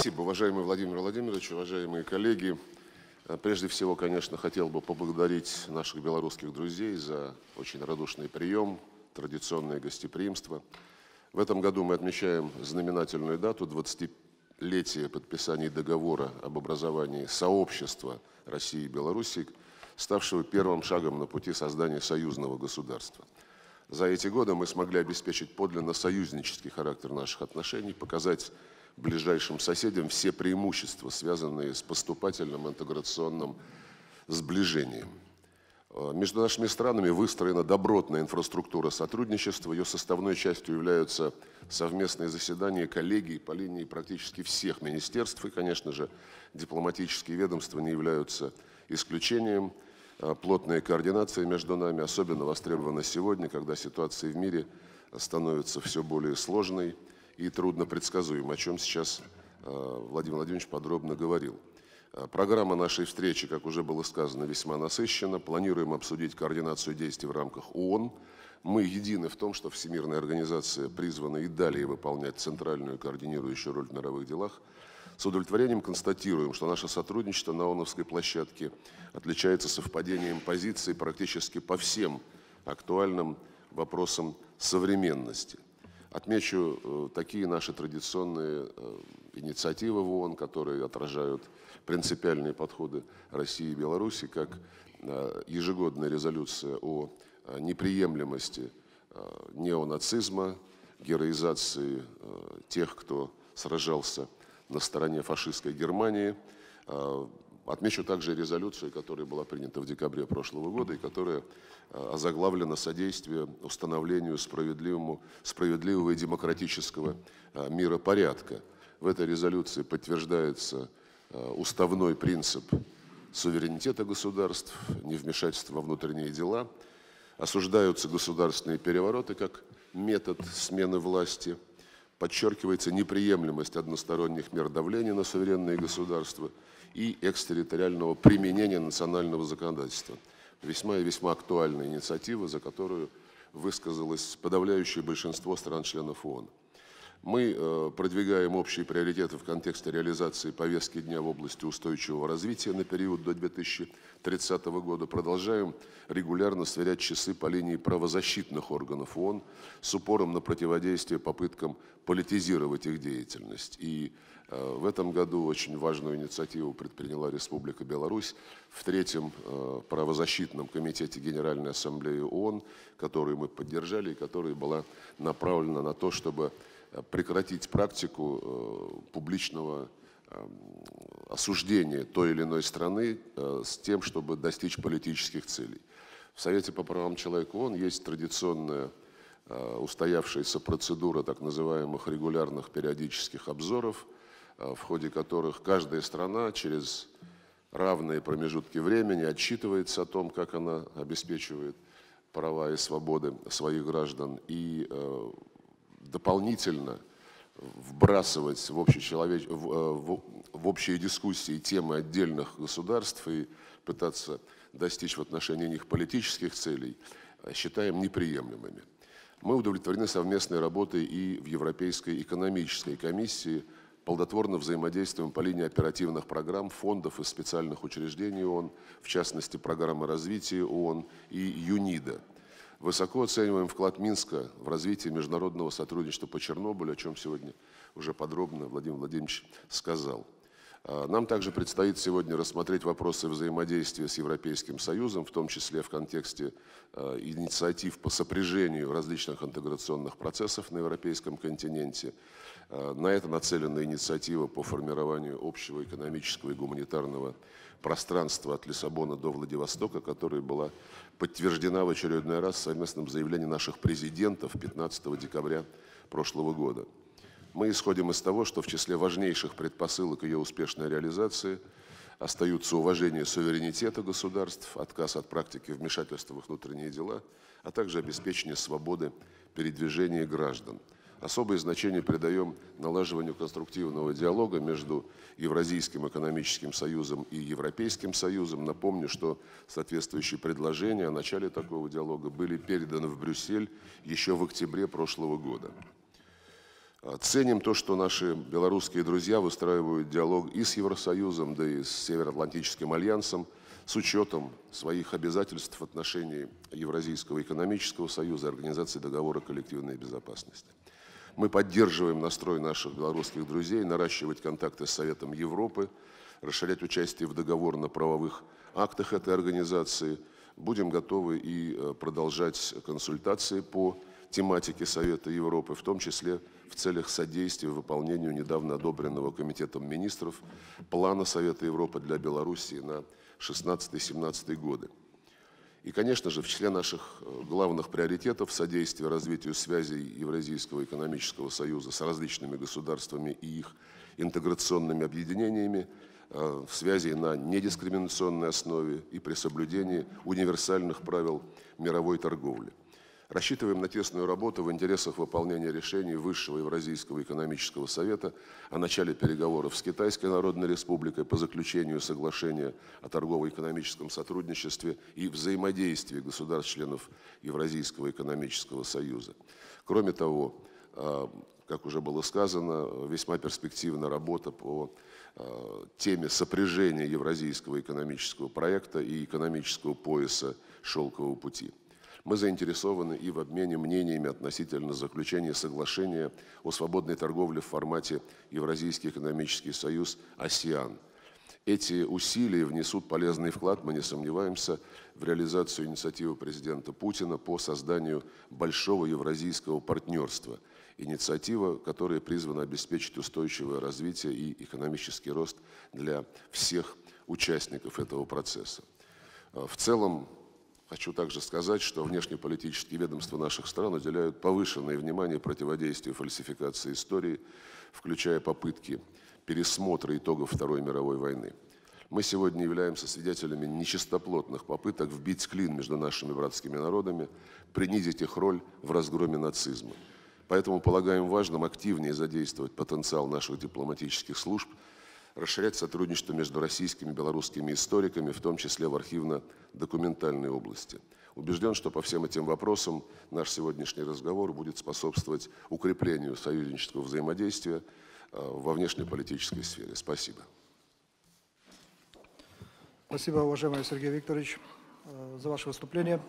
Спасибо, уважаемый Владимир Владимирович, уважаемые коллеги. Э, прежде всего, конечно, хотел бы поблагодарить наших белорусских друзей за очень радушный прием, традиционное гостеприимство. В этом году мы отмечаем знаменательную дату 20-летие подписания договора об образовании сообщества России и Беларуси, ставшего первым шагом на пути создания союзного государства. За эти годы мы смогли обеспечить подлинно союзнический характер наших отношений, показать ближайшим соседям все преимущества, связанные с поступательным интеграционным сближением. Э, между нашими странами выстроена добротная инфраструктура сотрудничества. Ее составной частью являются совместные заседания коллегий по линии практически всех министерств. И, конечно же, дипломатические ведомства не являются исключением. Э, плотная координация между нами особенно востребована сегодня, когда ситуация в мире становится все более сложной и трудно предсказуем, о чем сейчас э, Владимир Владимирович подробно говорил. Э, программа нашей встречи, как уже было сказано, весьма насыщена. Планируем обсудить координацию действий в рамках ООН. Мы едины в том, что Всемирная организация призвана и далее выполнять центральную координирующую роль в мировых делах. С удовлетворением констатируем, что наше сотрудничество на ООНовской площадке отличается совпадением позиций практически по всем актуальным вопросам современности. Отмечу э, такие наши традиционные э, инициативы в ООН, которые отражают принципиальные подходы России и Беларуси, как э, ежегодная резолюция о неприемлемости неонацизма, героизации тех, кто сражался на стороне фашистской Германии, Отмечу также резолюцию, которая была принята в декабре прошлого года и которая э, озаглавлена «Содействие установлению справедливому, справедливого и демократического э, мира порядка». В этой резолюции подтверждается э, уставной принцип суверенитета государств, невмешательства во внутренние дела, осуждаются государственные перевороты как метод смены власти, подчеркивается неприемлемость односторонних мер давления на суверенные государства – и экстерриториального применения национального законодательства. Весьма и весьма актуальная инициатива, за которую высказалось подавляющее большинство стран-членов ООН. Мы э, продвигаем общие приоритеты в контексте реализации повестки дня в области устойчивого развития на период до 2030 года. Продолжаем регулярно сверять часы по линии правозащитных органов ООН с упором на противодействие попыткам политизировать их деятельность. И Э, в этом году очень важную инициативу предприняла Республика Беларусь в третьем э, правозащитном комитете Генеральной Ассамблеи ООН, который мы поддержали и который была направлена на то, чтобы э, прекратить практику публичного эм, осуждения той или иной страны с тем, чтобы достичь политических целей. В Совете по правам человека ООН есть традиционная устоявшаяся процедура так называемых регулярных периодических обзоров – Э, в ходе которых каждая страна через равные промежутки времени отчитывается о том, как она обеспечивает права и свободы своих граждан, и э, дополнительно вбрасывать в, общечеловеч... в, э, в, в общие дискуссии темы отдельных государств и пытаться достичь в отношении них политических целей, считаем неприемлемыми. Мы удовлетворены совместной работой и в Европейской экономической комиссии – Плодотворно взаимодействуем по линии оперативных программ, фондов и специальных учреждений ООН, в частности, программы развития ООН и ЮНИДа. Высоко оцениваем вклад Минска в развитие международного сотрудничества по Чернобылю, о чем сегодня уже подробно Владимир Владимирович сказал. А, нам также предстоит сегодня рассмотреть вопросы взаимодействия с Европейским Союзом, в том числе в контексте а, инициатив по сопряжению различных интеграционных процессов на европейском континенте. А, на это нацелена инициатива по формированию общего экономического и гуманитарного пространства от Лиссабона до Владивостока, которая была подтверждена в очередной раз совместным заявлением наших президентов 15 декабря прошлого года мы исходим из того, что в числе важнейших предпосылок ее успешной реализации остаются уважение суверенитета государств, отказ от практики вмешательства в их внутренние дела, а также обеспечение свободы передвижения граждан. Особое значение придаем налаживанию конструктивного диалога между Евразийским экономическим союзом и Европейским союзом. Напомню, что соответствующие предложения о начале такого диалога были переданы в Брюссель еще в октябре прошлого года. А, ценим то, что наши белорусские друзья выстраивают диалог и с Евросоюзом, да и с Североатлантическим альянсом с учетом своих обязательств в отношении Евразийского экономического союза и Организации договора коллективной безопасности. Мы поддерживаем настрой наших белорусских друзей наращивать контакты с Советом Европы, расширять участие в договорно-правовых актах этой организации. Будем готовы и э, продолжать консультации по тематики Совета Европы, в том числе в целях содействия выполнению недавно одобренного Комитетом министров плана Совета Европы для Белоруссии на 16-17 годы. И, конечно же, в числе наших э, главных приоритетов содействия развитию связей Евразийского экономического союза с различными государствами и их интеграционными объединениями, э, в связи на недискриминационной основе и при соблюдении универсальных правил мировой торговли – Рассчитываем на тесную работу в интересах выполнения решений Высшего Евразийского экономического совета о начале переговоров с Китайской Народной Республикой по заключению соглашения о торгово-экономическом сотрудничестве и взаимодействии государств-членов Евразийского экономического союза. Кроме того, э, как уже было сказано, весьма перспективна работа по э, теме сопряжения евразийского экономического проекта и экономического пояса «Шелкового пути». Мы заинтересованы и в обмене мнениями относительно заключения соглашения о свободной торговле в формате Евразийский экономический союз «АСИАН». Эти усилия внесут полезный вклад, мы не сомневаемся, в реализацию инициативы президента Путина по созданию большого евразийского партнерства – инициатива, которая призвана обеспечить устойчивое развитие и экономический рост для всех участников этого процесса. Э, в целом Хочу также сказать, что внешнеполитические ведомства наших стран уделяют повышенное внимание противодействию фальсификации истории, включая попытки пересмотра итогов Второй мировой войны. Мы сегодня являемся свидетелями нечистоплотных попыток вбить клин между нашими братскими народами, принизить их роль в разгроме нацизма. Поэтому полагаем важным активнее задействовать потенциал наших дипломатических служб расширять сотрудничество между российскими и белорусскими историками, в том числе в архивно-документальной области. Убежден, что по всем этим вопросам наш сегодняшний разговор будет способствовать укреплению союзнического взаимодействия э, во внешней политической сфере. Спасибо. Спасибо, уважаемый Сергей Викторович, э, за ваше выступление.